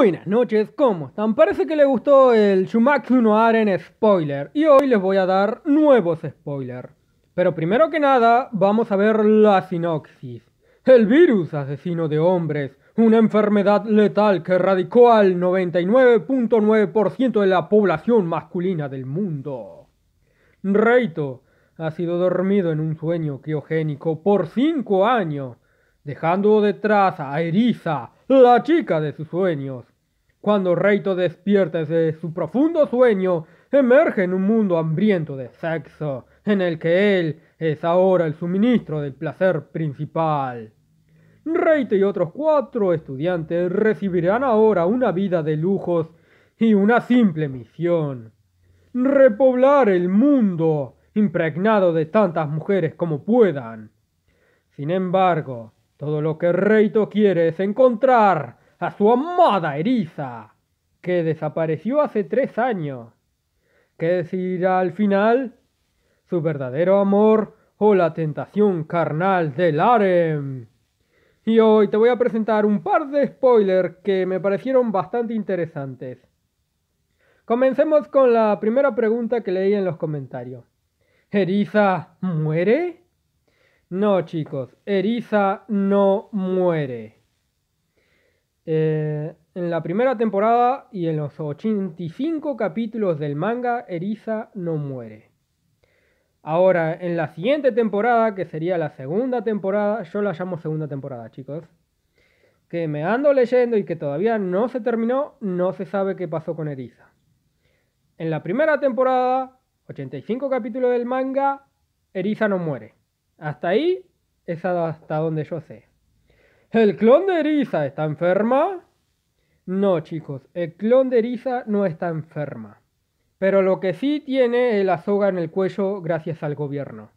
Buenas noches, ¿cómo están? Parece que les gustó el Shumatsu no Aren spoiler y hoy les voy a dar nuevos spoilers. Pero primero que nada, vamos a ver la sinopsis. El virus asesino de hombres, una enfermedad letal que erradicó al 99.9% de la población masculina del mundo. Reito ha sido dormido en un sueño criogénico por 5 años, dejando detrás a Eriza, la chica de sus sueños. Cuando Reito despierta de su profundo sueño, emerge en un mundo hambriento de sexo, en el que él es ahora el suministro del placer principal. Reito y otros cuatro estudiantes recibirán ahora una vida de lujos y una simple misión. Repoblar el mundo impregnado de tantas mujeres como puedan. Sin embargo, todo lo que Reito quiere es encontrar a su amada Eriza, que desapareció hace tres años. ¿Qué decirá al final? ¿Su verdadero amor o la tentación carnal del harem? Y hoy te voy a presentar un par de spoilers que me parecieron bastante interesantes. Comencemos con la primera pregunta que leí en los comentarios. ¿Eriza muere? No, chicos, Eriza no muere. Eh, en la primera temporada y en los 85 capítulos del manga, Eriza no muere. Ahora, en la siguiente temporada, que sería la segunda temporada, yo la llamo segunda temporada, chicos, que me ando leyendo y que todavía no se terminó, no se sabe qué pasó con Eriza. En la primera temporada, 85 capítulos del manga, Eriza no muere. Hasta ahí es hasta donde yo sé. ¿El clon de eriza está enferma? No, chicos, el clon de eriza no está enferma. Pero lo que sí tiene es la soga en el cuello gracias al gobierno.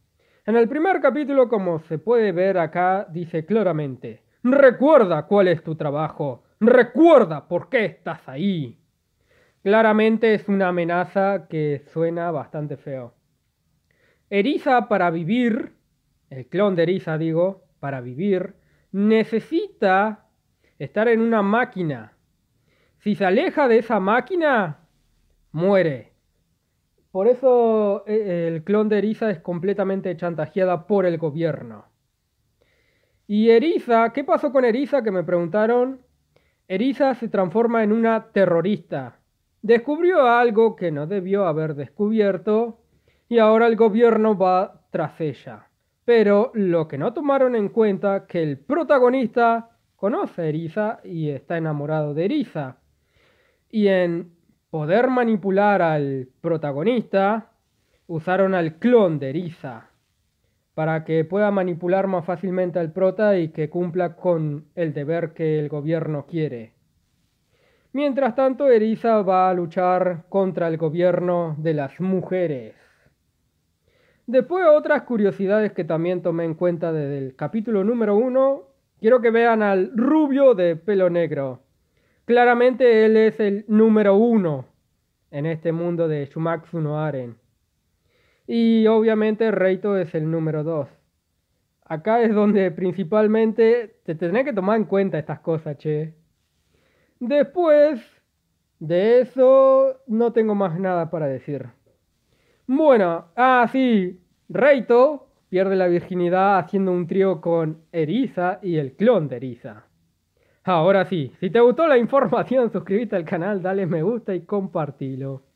En el primer capítulo, como se puede ver acá, dice claramente, recuerda cuál es tu trabajo, recuerda por qué estás ahí. Claramente es una amenaza que suena bastante feo. Eriza para vivir el clon de Eriza, digo, para vivir, necesita estar en una máquina. Si se aleja de esa máquina, muere. Por eso e, el clon de Eriza es completamente chantajeada por el gobierno. Y Eriza, ¿qué pasó con Eriza? Que me preguntaron. Eriza se transforma en una terrorista. Descubrió algo que no debió haber descubierto y ahora el gobierno va tras ella. Pero lo que no tomaron en cuenta que el protagonista conoce a Eriza y está enamorado de Eriza. Y en poder manipular al protagonista, usaron al clon de Eriza para que pueda manipular más fácilmente al prota y que cumpla con el deber que el gobierno quiere. Mientras tanto, Eriza va a luchar contra el gobierno de las mujeres. Después otras curiosidades que también tomé en cuenta desde el capítulo número 1. Quiero que vean al rubio de pelo negro. Claramente él es el número uno en este mundo de Shumaxunoaren Y obviamente Reito es el número 2. Acá es donde principalmente te tenés que tomar en cuenta estas cosas, che. Después de eso, no tengo más nada para decir. Bueno, ah, sí, Reito pierde la virginidad haciendo un trío con Eriza y el clon de Eriza. Ahora sí, si te gustó la información, suscríbete al canal, dale me gusta y compartilo.